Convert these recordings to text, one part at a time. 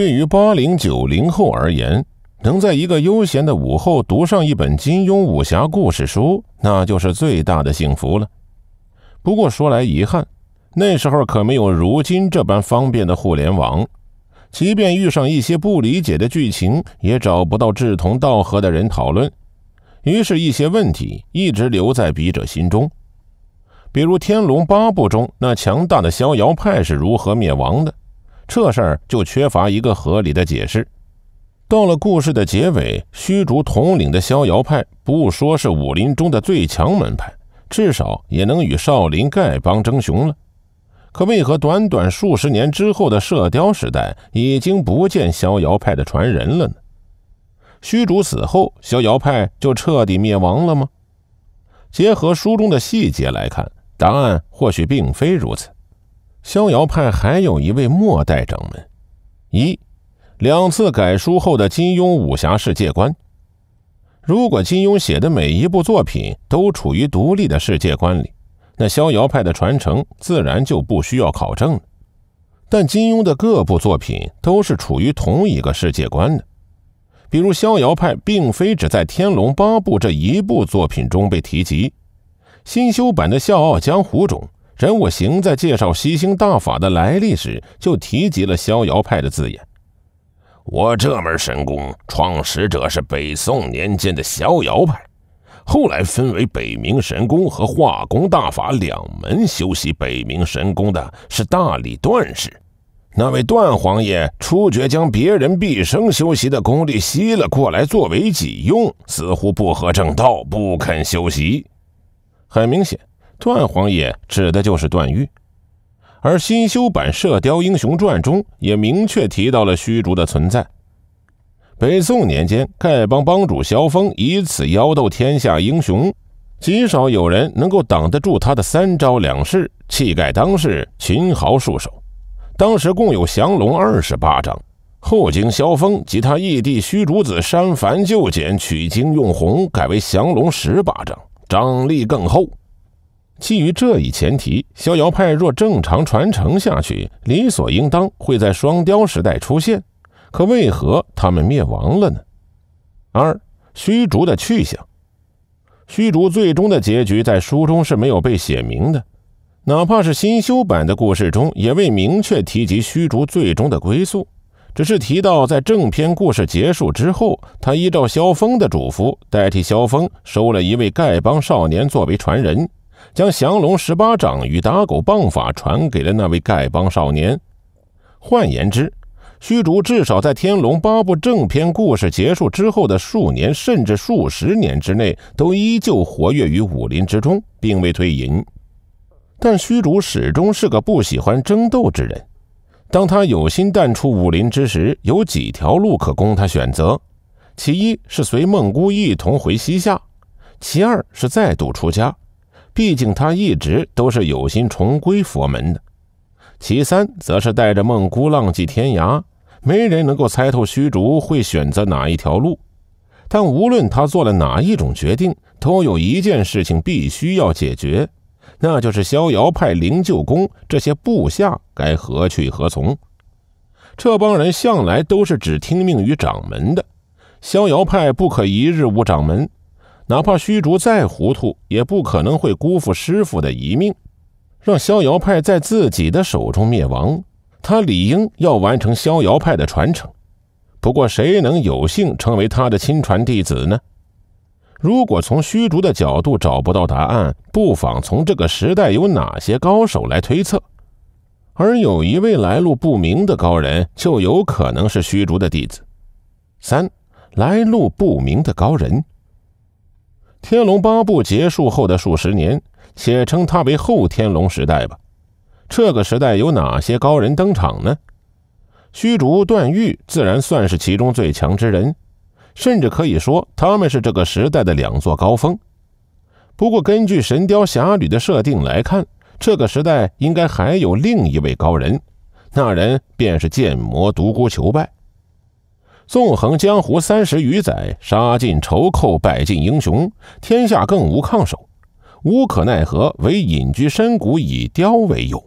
对于八零九零后而言，能在一个悠闲的午后读上一本金庸武侠故事书，那就是最大的幸福了。不过说来遗憾，那时候可没有如今这般方便的互联网，即便遇上一些不理解的剧情，也找不到志同道合的人讨论。于是，一些问题一直留在笔者心中，比如《天龙八部》中那强大的逍遥派是如何灭亡的？这事儿就缺乏一个合理的解释。到了故事的结尾，虚竹统领的逍遥派，不说是武林中的最强门派，至少也能与少林丐帮争雄了。可为何短短数十年之后的射雕时代，已经不见逍遥派的传人了呢？虚竹死后，逍遥派就彻底灭亡了吗？结合书中的细节来看，答案或许并非如此。逍遥派还有一位末代掌门。一两次改书后的金庸武侠世界观，如果金庸写的每一部作品都处于独立的世界观里，那逍遥派的传承自然就不需要考证了。但金庸的各部作品都是处于同一个世界观的，比如逍遥派并非只在《天龙八部》这一部作品中被提及，《新修版的笑傲江湖》中。任我行在介绍吸星大法的来历时，就提及了逍遥派的字眼。我这门神功创始者是北宋年间的逍遥派，后来分为北冥神功和化功大法两门。修习北冥神功的是大理段氏，那位段皇爷初绝将别人毕生修习的功力吸了过来作为己用，似乎不合正道，不肯修习。很明显。段皇爷指的就是段誉，而新修版《射雕英雄传》中也明确提到了虚竹的存在。北宋年间，丐帮帮主萧峰以此妖斗天下英雄，极少有人能够挡得住他的三招两式，气概当世，群豪束手。当时共有降龙二十八掌，后经萧峰及他义弟虚竹子删繁就简取经用红，改为降龙十八掌，掌力更厚。基于这一前提，逍遥派若正常传承下去，理所应当会在双雕时代出现。可为何他们灭亡了呢？二，虚竹的去向。虚竹最终的结局在书中是没有被写明的，哪怕是新修版的故事中，也未明确提及虚竹最终的归宿，只是提到在正篇故事结束之后，他依照萧峰的嘱咐，代替萧峰收了一位丐帮少年作为传人。将降龙十八掌与打狗棒法传给了那位丐帮少年。换言之，虚竹至少在《天龙八部》正篇故事结束之后的数年甚至数十年之内，都依旧活跃于武林之中，并未退隐。但虚竹始终是个不喜欢争斗之人。当他有心淡出武林之时，有几条路可供他选择：其一是随孟姑一同回西夏；其二是再度出家。毕竟他一直都是有心重归佛门的。其三，则是带着孟姑浪迹天涯，没人能够猜透虚竹会选择哪一条路。但无论他做了哪一种决定，都有一件事情必须要解决，那就是逍遥派灵鹫宫这些部下该何去何从。这帮人向来都是只听命于掌门的，逍遥派不可一日无掌门。哪怕虚竹再糊涂，也不可能会辜负师傅的一命，让逍遥派在自己的手中灭亡。他理应要完成逍遥派的传承。不过，谁能有幸成为他的亲传弟子呢？如果从虚竹的角度找不到答案，不妨从这个时代有哪些高手来推测。而有一位来路不明的高人，就有可能是虚竹的弟子。三，来路不明的高人。《天龙八部》结束后的数十年，且称它为后天龙时代吧。这个时代有哪些高人登场呢？虚竹、段誉自然算是其中最强之人，甚至可以说他们是这个时代的两座高峰。不过，根据《神雕侠侣》的设定来看，这个时代应该还有另一位高人，那人便是剑魔独孤求败。纵横江湖三十余载，杀尽仇寇，败尽英雄，天下更无抗手，无可奈何，唯隐居深谷，以雕为友。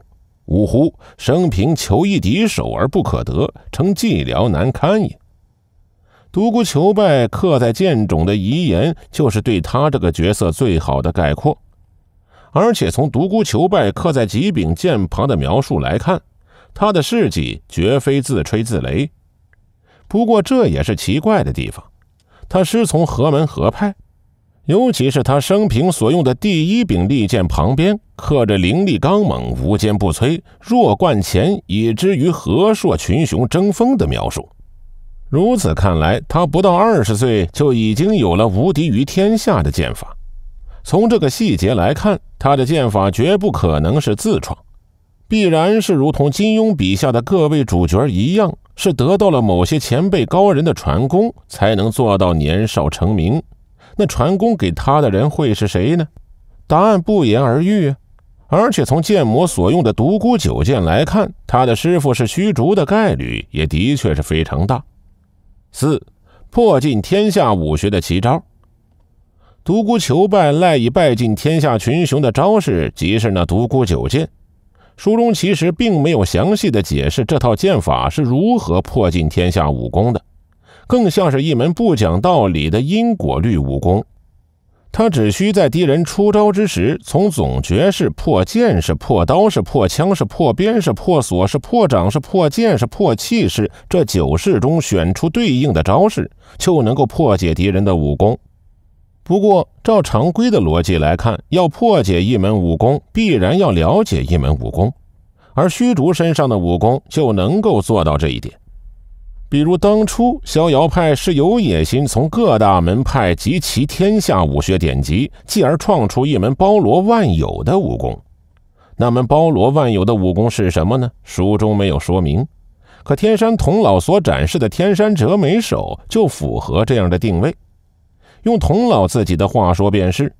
呜呼，生平求一敌手而不可得，成寂寥难堪也。独孤求败刻在剑冢的遗言，就是对他这个角色最好的概括。而且从独孤求败刻在几柄剑旁的描述来看，他的事迹绝非自吹自擂。不过这也是奇怪的地方，他师从何门何派，尤其是他生平所用的第一柄利剑旁边刻着“灵力刚猛，无坚不摧，弱冠前以至于何硕群雄争锋”的描述。如此看来，他不到二十岁就已经有了无敌于天下的剑法。从这个细节来看，他的剑法绝不可能是自创。必然是如同金庸笔下的各位主角一样，是得到了某些前辈高人的传功，才能做到年少成名。那传功给他的人会是谁呢？答案不言而喻。而且从剑魔所用的独孤九剑来看，他的师傅是虚竹的概率也的确是非常大。四破尽天下武学的奇招，独孤求败赖以败尽天下群雄的招式，即是那独孤九剑。书中其实并没有详细的解释这套剑法是如何破尽天下武功的，更像是一门不讲道理的因果律武功。他只需在敌人出招之时，从总觉是破剑是破刀式、破枪式、破鞭式、破锁式、破掌式、破剑是破气势这九式中选出对应的招式，就能够破解敌人的武功。不过，照常规的逻辑来看，要破解一门武功，必然要了解一门武功。而虚竹身上的武功就能够做到这一点。比如当初逍遥派是有野心，从各大门派集齐天下武学典籍，继而创出一门包罗万有的武功。那门包罗万有的武功是什么呢？书中没有说明。可天山童姥所展示的天山折梅手就符合这样的定位。用童老自己的话说便是：“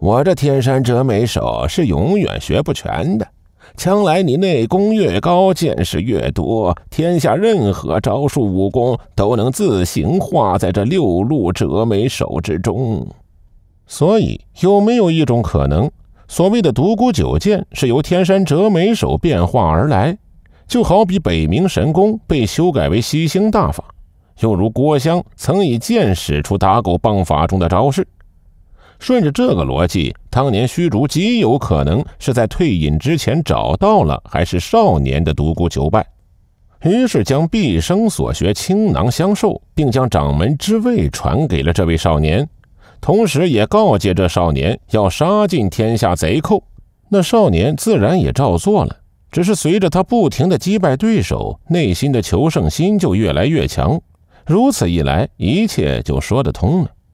我这天山折梅手是永远学不全的。将来你内功越高，见识越多，天下任何招数武功都能自行化在这六路折梅手之中。所以，有没有一种可能，所谓的独孤九剑是由天山折梅手变化而来？就好比北冥神功被修改为吸星大法。”又如郭襄曾以剑使出打狗棒法中的招式，顺着这个逻辑，当年虚竹极有可能是在退隐之前找到了还是少年的独孤求败，于是将毕生所学倾囊相授，并将掌门之位传给了这位少年，同时也告诫这少年要杀尽天下贼寇。那少年自然也照做了，只是随着他不停的击败对手，内心的求胜心就越来越强。如此一来，一切就说得通了。